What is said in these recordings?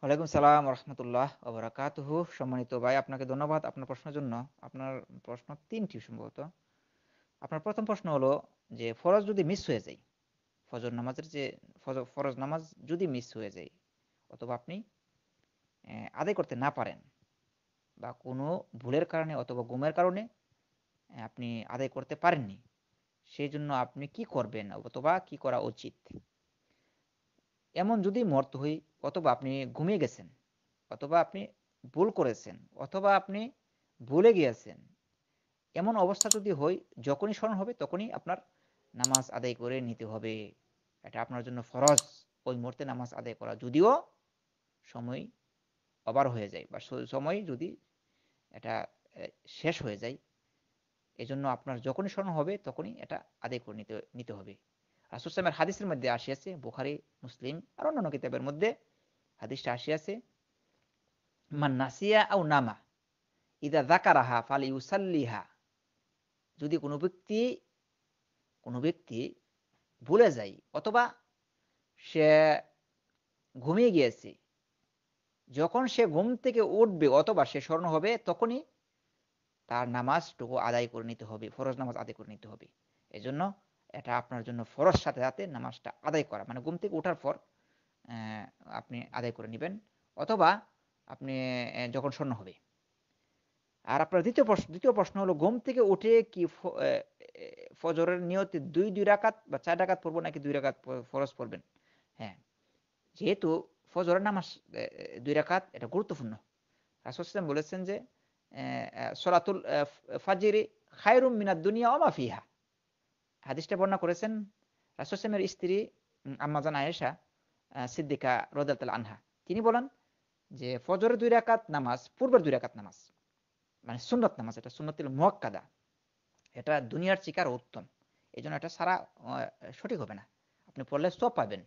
ওয়ালাইকুম সালাম রহমতুল্লাহ ওবরাকাতহ সম্মানিত ভাই আপনাকে ধন্যবাদ আপনার প্রশ্নের জন্য আপনার প্রশ্ন তিনটি সম্ভবত আপনার প্রথম প্রশ্ন হলো যে ফরজ যদি মিস হয়ে যায় ফজর নামাজের যে ফরজ নামাজ যদি মিস হয়ে যায় অথবা আপনি আদায় করতে না পারেন বা কোনো ভুলের কারণে অথবা গুমের কারণে আপনি আদায় করতে পারেননি সেই জন্য আপনি কি করবেন অথবা কি করা উচিত এমন যদি মর্ত হই অথবা আপনি ঘুমিয়ে গেছেন অথবা আপনি ভুল করেছেন অথবা আপনি ভুলে গিয়েছেন এমন অবস্থা যদি হয় যখনই স্মরণ হবে তখনই আপনার নামাজ আদায় করে নিতে হবে এটা আপনার জন্য ফরজ ওই মুহূর্তে নামাজ আদায় করা যদিও সময় ওভার হয়ে যায় বা সময় যদি এটা শেষ হয়ে যায় এজন্য আপনার যখনই স্মরণ হবে তখনই এটা আদায় করে নিতে নিতে হবে রাসুসামের হাদিসের মধ্যে আসিয়াছে বোখারি মুসলিম আর অন্যান্য কিতাবের মধ্যে হাদিসটা আসিয়াছে মান নাসিয়া আও নামা ইদা রাহা ফাল ইউসাল্লিহা যদি কোনো ব্যক্তি কোনো ব্যক্তি ভুলে যায় অথবা সে ঘুমিয়ে গিয়েছে যখন সে ঘুম থেকে উঠবে অথবা সে স্মরণ হবে তখনই তার নামাজটুকু আদায় করে নিতে হবে ফরজ নামাজ আদায় করে নিতে হবে এজন্য এটা আপনার জন্য ফরজ সাথে সাথে নামাজটা আদায় করা মানে ঘুম থেকে ওঠার পর আপনি আদায় করে নেবেন অথবা আপনি যখন স্বর্ণ হবে আর আপনার দ্বিতীয় প্রশ্ন দ্বিতীয় প্রশ্ন হলো ঘুম থেকে উঠে কি ফজরের নিয়তে দুই দুই রাকাত বা চার রাকাত পড়বো নাকি দুই রাকাত ফরজ পড়বেন হ্যাঁ যেহেতু ফজরের নামাজ দুই রাকাত এটা গুরুত্বপূর্ণ রাসুল বলেছেন যে সলাতুল ফাজিরি খায়রুম মিনাদ দুনিয়া অমা ফিহা হাদিসটা বর্ণনা করেছেন রাসুসেমের স্ত্রী আম্মাজান আয়েশা সিদ্দিকা রদাল আনহা তিনি বলেন যে ফজরের দুই রাকাত নামাজ পূর্বের দুই রাকাত নামাজ মানে সুন্নত নামাজ এটা সুন্নতিল মোয়াক্কাদা এটা দুনিয়ার চিকার উত্তম এই জন্য এটা সারা সঠিক হবে না আপনি পড়লে সব পাবেন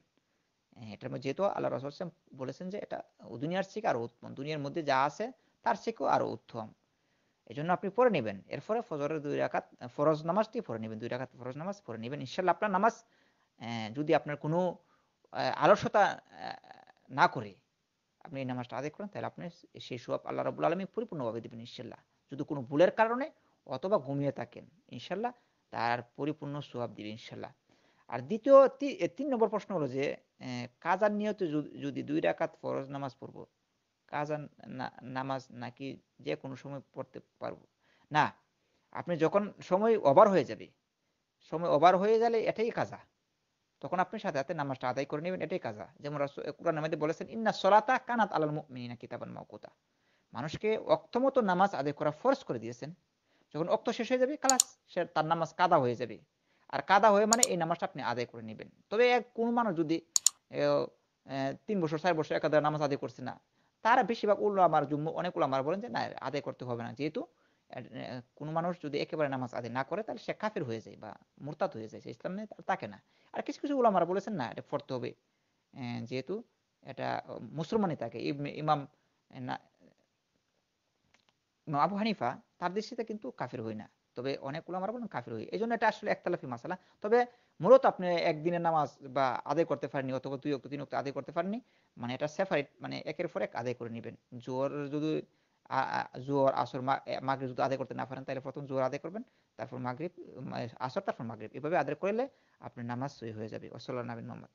হ্যাঁ, এটার মধ্যে যেহেতু আল্লাহ রসুল বলেছেন যে এটা দুনিয়ার চেয়ে আরো উত্তম দুনিয়ার মধ্যে যা আছে তার চেয়েও আরো উত্তম এই জন্য আপনি পড়ে নেবেন এরপরে ফজরের দুই রাখাত ফরজ নামাজটি পড়ে নেবেন দুই রাখাত ফরজ নামাজ পড়ে নেবেন ইনশাল্লাহ আপনার নামাজ যদি আপনার কোনো আলস্যতা না করে আপনি এই নামাজটা আদায় করেন তাহলে আপনি সেই সব আল্লাহ রবুল আলমী পরিপূর্ণভাবে দেবেন ইনশাল্লাহ যদি কোনো ভুলের কারণে অথবা ঘুমিয়ে থাকেন ইনশাল্লাহ তার পরিপূর্ণ সোয়াব দিবে ইনশাল্লাহ আর দ্বিতীয় তিন নম্বর প্রশ্ন হলো যে কাজার নিয়তে যদি দুই রাখাত ফরজ নামাজ পড়বো কাজা নামাজ নাকি যে কোনো সময় পড়তে পারব না আপনি যখন সময় ওভার হয়ে যাবে সময় ওভার হয়ে গেলে এটাই কাজা তখন আপনি সাথে সাথে নামাজটা আদায় করে নেবেন এটাই কাজা যেমন কোরআন আমাদের বলেছেন ইন্না সলাতা কানাত আলাল মিনা কিতাবান মকুতা মানুষকে অক্তমতো নামাজ আদায় করা ফোর্স করে দিয়েছেন যখন অক্ত শেষ হয়ে যাবে কালাস সে তার নামাজ কাদা হয়ে যাবে আর কাদা হয়ে মানে এই নামাজটা আপনি আদায় করে নেবেন তবে এক কোন মানুষ যদি তিন বছর চার বছর একাধারে নামাজ আদায় করছে না তারা বেশিরভাগ উল্লামার জন্য অনেক উলামার বলেন যে না আদায় করতে হবে না যেহেতু কোনো মানুষ যদি একেবারে নামাজ আদায় না করে তাহলে সে কাফের হয়ে যায় বা মোরতাদ হয়ে যায় সে ইসলাম নিয়ে তাকে না আর কিছু কিছু উলামারা বলেছেন না এটা পড়তে হবে যেহেতু এটা মুসলমানই থাকে ইমাম ইমাম আবু হানিফা তার দৃষ্টিতে কিন্তু কাফের হয় না তবে অনেক ওলামারা বলেন কাফির হয়ে এই জন্য এটা আসলে একতলাফি মাসালা তবে মূলত আপনি একদিনের নামাজ বা আদায় করতে পারেনি অথবা দুই অক্ট তিন অক্ট আদায় করতে পারেনি মানে এটা সেফারেট মানে একের পর এক আদায় করে নেবেন জোর যদি জোর আসর মাগরিব যদি আদায় করতে না পারেন তাহলে প্রথম জোর আদায় করবেন তারপর মাগরীব আসর তারপর মাগরীব এভাবে আদায় করলে আপনার নামাজ সই হয়ে যাবে ওসল্লা নাবিন মোহাম্মদ